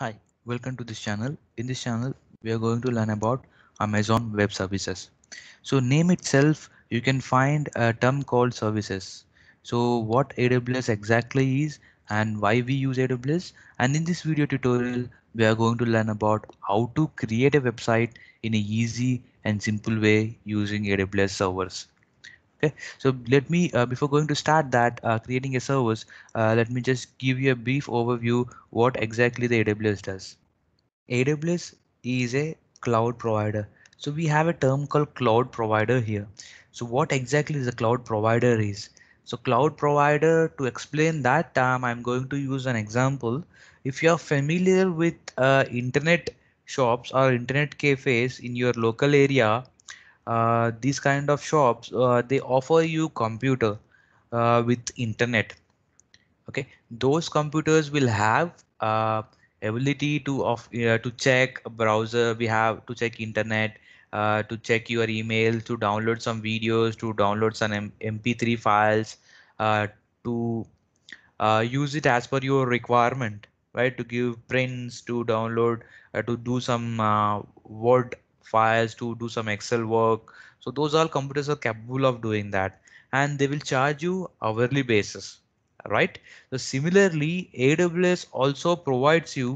Hi, welcome to this channel. In this channel, we are going to learn about Amazon Web Services. So name itself, you can find a term called services. So what AWS exactly is and why we use AWS. And in this video tutorial, we are going to learn about how to create a website in an easy and simple way using AWS servers okay so let me uh, before going to start that uh, creating a service uh, let me just give you a brief overview what exactly the aws does aws is a cloud provider so we have a term called cloud provider here so what exactly is a cloud provider is so cloud provider to explain that term um, i'm going to use an example if you're familiar with uh, internet shops or internet cafes in your local area uh, these kind of shops uh, they offer you computer uh, with internet okay those computers will have uh, ability to of uh, to check browser we have to check internet uh, to check your email to download some videos to download some M mp3 files to use it as per your requirement right to give prints to download to do some word files to do some excel work so those all computers are capable of doing that and they will charge you hourly basis right so similarly aws also provides you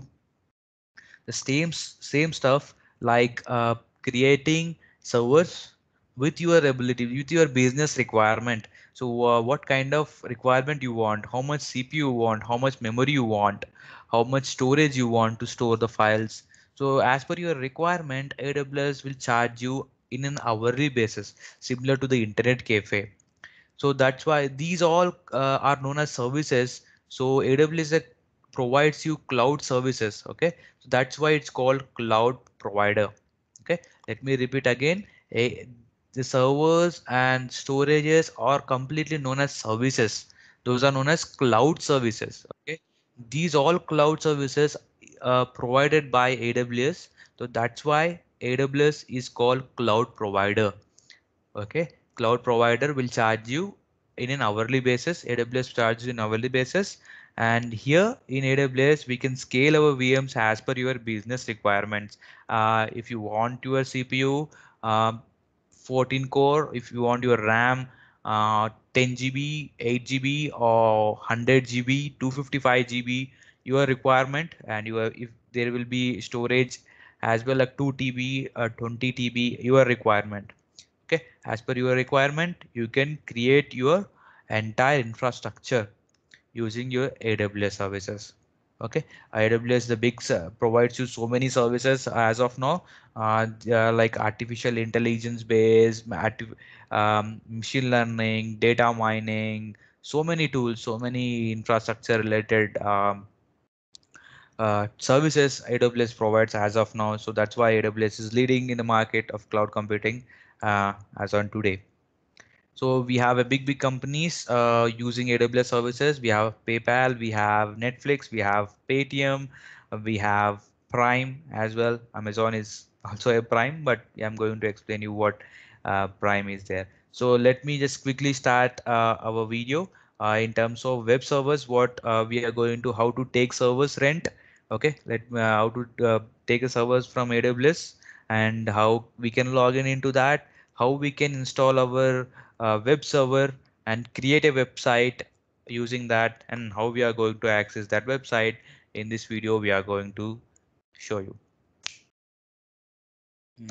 the same same stuff like uh, creating servers with your ability with your business requirement so uh, what kind of requirement you want how much cpu you want how much memory you want how much storage you want to store the files so as per your requirement, AWS will charge you in an hourly basis, similar to the internet cafe. So that's why these all uh, are known as services. So AWS provides you cloud services. Okay, so that's why it's called cloud provider. Okay, let me repeat again. A, the servers and storages are completely known as services. Those are known as cloud services. Okay, these all cloud services uh, provided by AWS. So that's why AWS is called cloud provider. Okay, cloud provider will charge you in an hourly basis. AWS charges you in hourly basis. And here in AWS, we can scale our VMs as per your business requirements. Uh, if you want your CPU, um, 14 core, if you want your RAM, uh, 10 GB, 8 GB, or 100 GB, 255 GB, your requirement and have if there will be storage as well like 2 TB or uh, 20 TB your requirement. Okay, as per your requirement, you can create your entire infrastructure using your AWS services. Okay, AWS the big uh, provides you so many services as of now, uh, uh like artificial intelligence based, um, machine learning, data mining, so many tools, so many infrastructure related um, uh, services AWS provides as of now. So that's why AWS is leading in the market of cloud computing uh, as on today. So we have a big, big companies uh, using AWS services. We have PayPal, we have Netflix, we have Paytm, we have Prime as well. Amazon is also a Prime, but I'm going to explain you what uh, Prime is there. So let me just quickly start uh, our video uh, in terms of web servers, what we are going to, how to take servers rent okay let uh, how to uh, take a servers from aws and how we can log in into that how we can install our uh, web server and create a website using that and how we are going to access that website in this video we are going to show you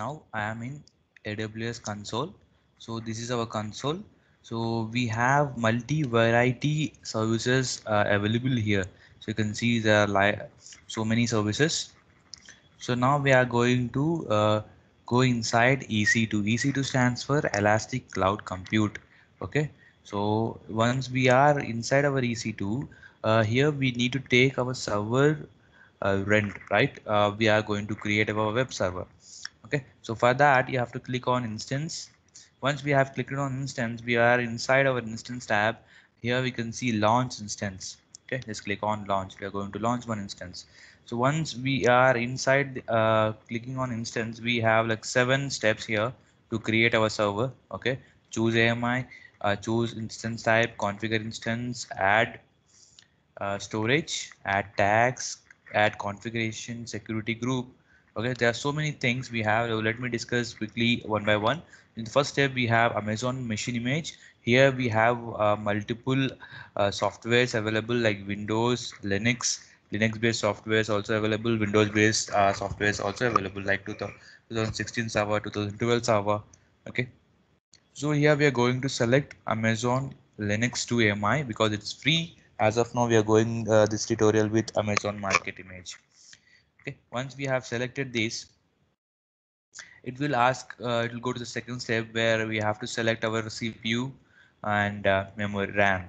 now i am in aws console so this is our console so we have multi variety services uh, available here so you can see there are so many services so now we are going to uh, go inside EC2 EC2 stands for elastic cloud compute okay so once we are inside our EC2 uh, here we need to take our server uh, rent right uh, we are going to create our web server okay so for that you have to click on instance once we have clicked on instance we are inside our instance tab here we can see launch instance okay just click on launch we are going to launch one instance so once we are inside uh, clicking on instance we have like seven steps here to create our server okay choose ami uh, choose instance type configure instance add uh, storage add tags add configuration security group okay there are so many things we have so let me discuss quickly one by one in the first step we have amazon machine image here we have uh, multiple uh, softwares available like Windows, Linux, Linux based softwares also available, Windows based uh, also available like 2016 server, 2012 server. Okay. So here we are going to select Amazon Linux 2 AMI because it's free. As of now, we are going uh, this tutorial with Amazon Market Image. Okay. Once we have selected this, it will ask, uh, it will go to the second step where we have to select our CPU and uh, memory RAM.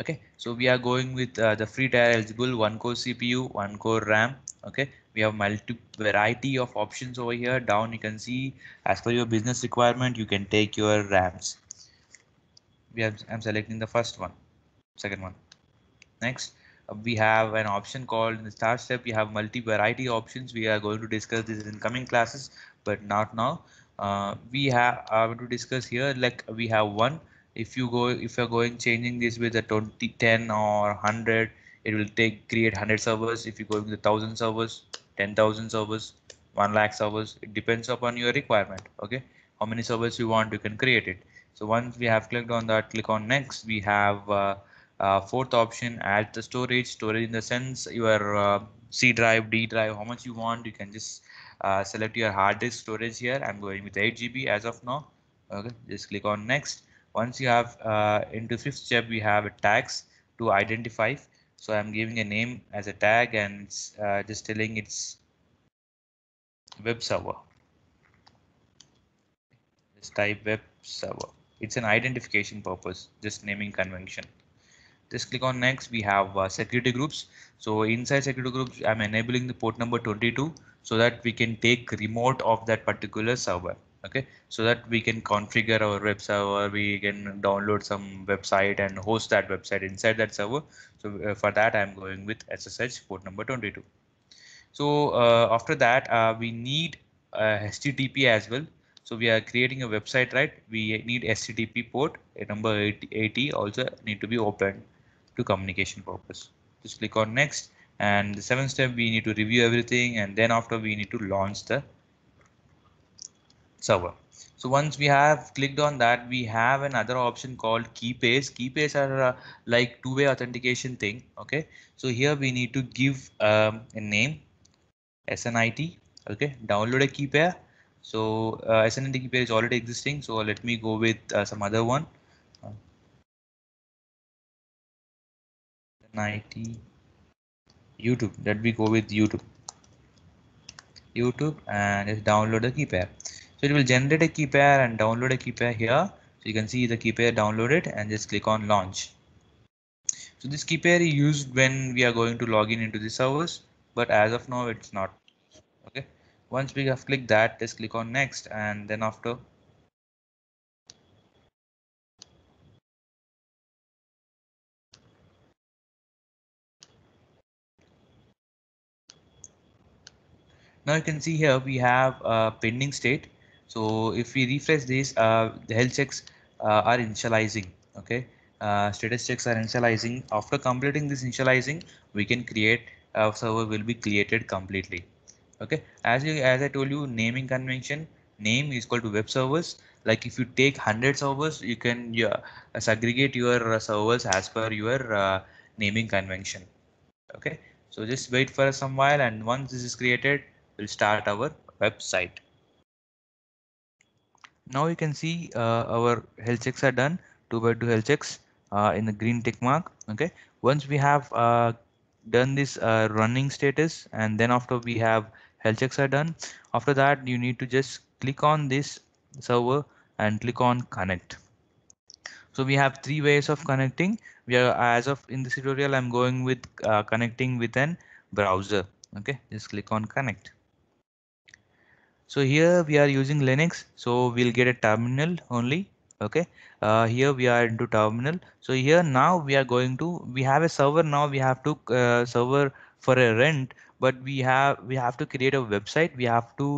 Okay, so we are going with uh, the free tier eligible one core CPU, one core RAM. Okay, we have multi variety of options over here. Down you can see as per your business requirement, you can take your RAMs. We have I'm selecting the first one, second one. Next, uh, we have an option called in the start step we have multi variety options we are going to discuss this in coming classes but not now uh, we have I want to discuss here like we have one if you go if you're going changing this with a 20 10 or 100 it will take create 100 servers if you go with the 1000 servers 10000 servers 1 lakh servers it depends upon your requirement okay how many servers you want you can create it so once we have clicked on that click on next we have uh, uh, fourth option add the storage storage in the sense your uh, c drive d drive how much you want you can just uh, select your hard disk storage here i'm going with 8 gb as of now okay just click on next once you have uh, into fifth step, we have a tags to identify. So I'm giving a name as a tag and uh, just telling it's web server. Just type web server. It's an identification purpose, just naming convention just click on next we have uh, security groups so inside security groups i'm enabling the port number 22 so that we can take remote of that particular server okay so that we can configure our web server we can download some website and host that website inside that server so uh, for that i'm going with ssh port number 22 so uh, after that uh, we need uh, http as well so we are creating a website right we need http port number 80 also need to be open to communication purpose just click on next and the seventh step we need to review everything and then after we need to launch the server. So once we have clicked on that, we have another option called key pair. Key pairs are uh, like two-way authentication thing. Okay, so here we need to give um, a name, SNIT. Okay, download a key pair. So uh, SNIT key pair is already existing. So let me go with uh, some other one. SNIT YouTube. Let me go with YouTube. YouTube and just download a key pair. So it will generate a key pair and download a key pair here. So you can see the key pair downloaded and just click on launch. So this key pair is used when we are going to log in into the servers. but as of now it's not. Okay. Once we have clicked that, just click on next and then after Now you can see here we have a pending state so if we refresh this uh, the health checks uh, are initializing okay uh, status checks are initializing after completing this initializing we can create our uh, server will be created completely okay as you as i told you naming convention name is called to web servers like if you take 100 servers you can yeah, segregate your uh, servers as per your uh, naming convention okay so just wait for some while and once this is created we'll start our website now you can see uh, our health checks are done two by two health checks uh, in the green tick mark okay once we have uh, done this running status and then after we have health checks are done after that you need to just click on this server and click on connect so we have three ways of connecting we are as of in this tutorial i'm going with uh, connecting with an browser okay just click on connect so here we are using linux so we'll get a terminal only okay uh, here we are into terminal so here now we are going to we have a server now we have to uh, server for a rent but we have we have to create a website we have to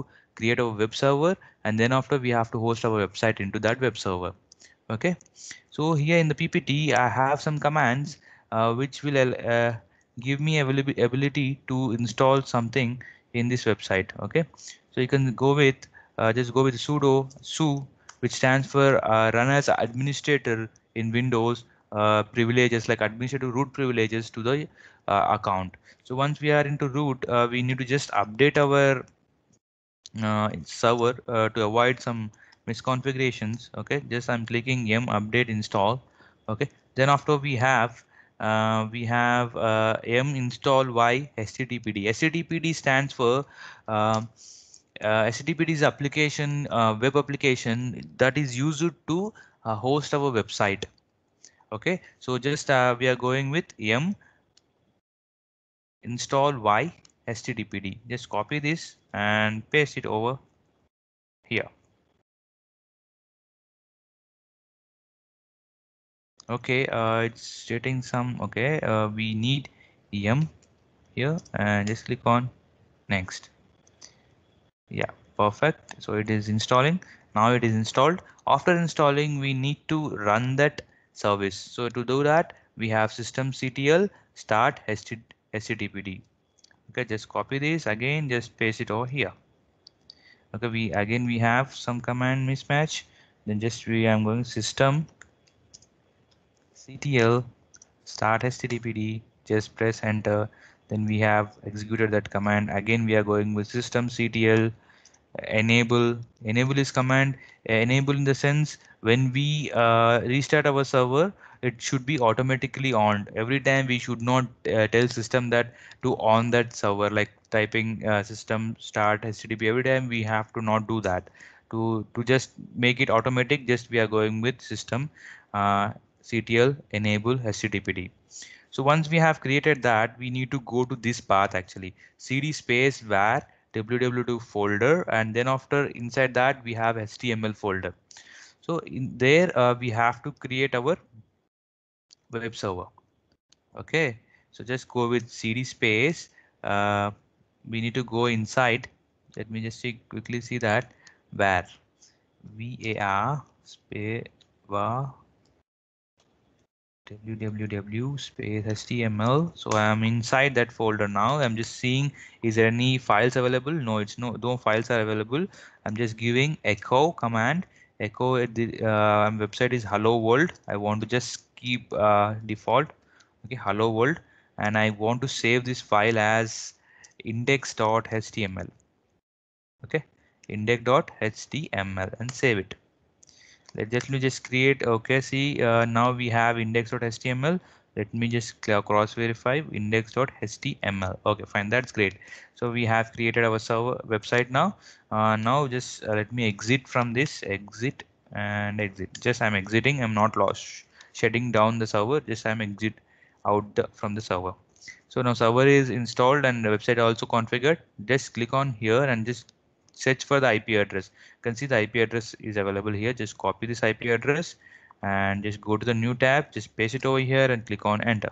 create a web server and then after we have to host our website into that web server okay so here in the ppt i have some commands uh, which will uh, give me ability to install something in this website. Okay, so you can go with uh, just go with sudo su, which stands for uh, run as administrator in Windows uh, privileges like administrative root privileges to the uh, account. So once we are into root, uh, we need to just update our uh, server to avoid some misconfigurations. Okay, just I'm clicking yum update install. Okay, then after we have uh, we have uh, m install y stdpd. stdpd stands for um, uh, stdpd is application uh, web application that is used to uh, host our website. Okay, so just uh, we are going with m install y stdpd. Just copy this and paste it over here. okay uh, it's stating some okay uh, we need em here and just click on next yeah perfect so it is installing now it is installed after installing we need to run that service so to do that we have systemctl start httpd okay just copy this again just paste it over here okay we again we have some command mismatch then just we i'm going system ctl start httpd just press enter then we have executed that command again we are going with system ctl enable enable is command enable in the sense when we uh, restart our server it should be automatically on every time we should not uh, tell system that to on that server like typing uh, system start http every time we have to not do that to to just make it automatic just we are going with system uh, CTL enable HTTPD. So once we have created that, we need to go to this path actually CD space var www folder and then after inside that we have HTML folder. So in there uh, we have to create our web server. Okay, so just go with CD space. Uh, we need to go inside. Let me just see, quickly see that where var space var www space html so i'm inside that folder now i'm just seeing is there any files available no it's no no files are available i'm just giving echo command echo uh, uh website is hello world i want to just keep uh, default okay hello world and i want to save this file as index.html okay index.html and save it let just me just create okay see uh, now we have index.html let me just cross verify index.html okay fine that's great so we have created our server website now uh, now just uh, let me exit from this exit and exit just i'm exiting i'm not lost shutting down the server just i'm exit out the, from the server so now server is installed and the website also configured just click on here and just search for the IP address. You can see the IP address is available here. Just copy this IP address and just go to the new tab. Just paste it over here and click on enter.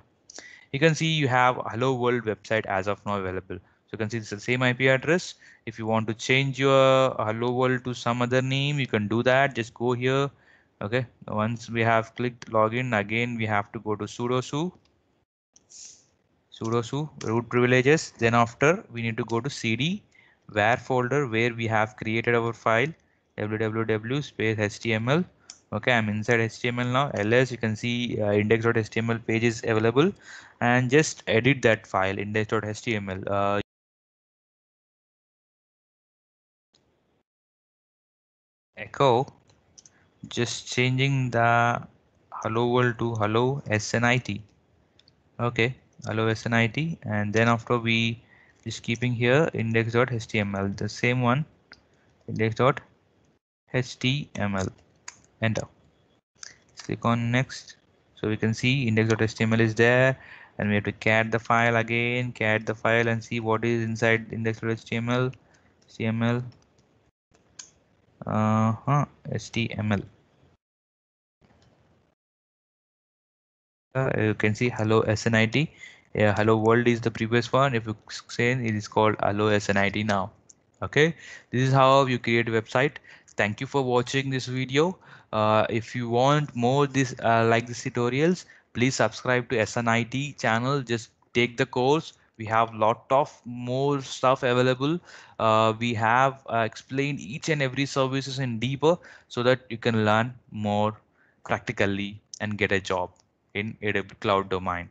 You can see you have Hello World website as of now available. So you can see it's the same IP address. If you want to change your Hello World to some other name, you can do that. Just go here. Okay. Once we have clicked login, again we have to go to sudo su sudo su root privileges. Then after we need to go to cd where folder where we have created our file www space html okay i'm inside html now ls you can see uh, index.html page is available and just edit that file index.html uh, echo just changing the hello world to hello snit okay hello snit and then after we is keeping here index.html the same one index.html enter click on next so we can see index.html is there and we have to cat the file again cat the file and see what is inside index.html html uh -huh, html uh, you can see hello snit yeah, hello world is the previous one if you say it is called hello snid now okay this is how you create a website thank you for watching this video uh, if you want more this uh, like this tutorials please subscribe to snit channel just take the course we have lot of more stuff available uh, we have uh, explained each and every services in deeper so that you can learn more practically and get a job in AWS cloud domain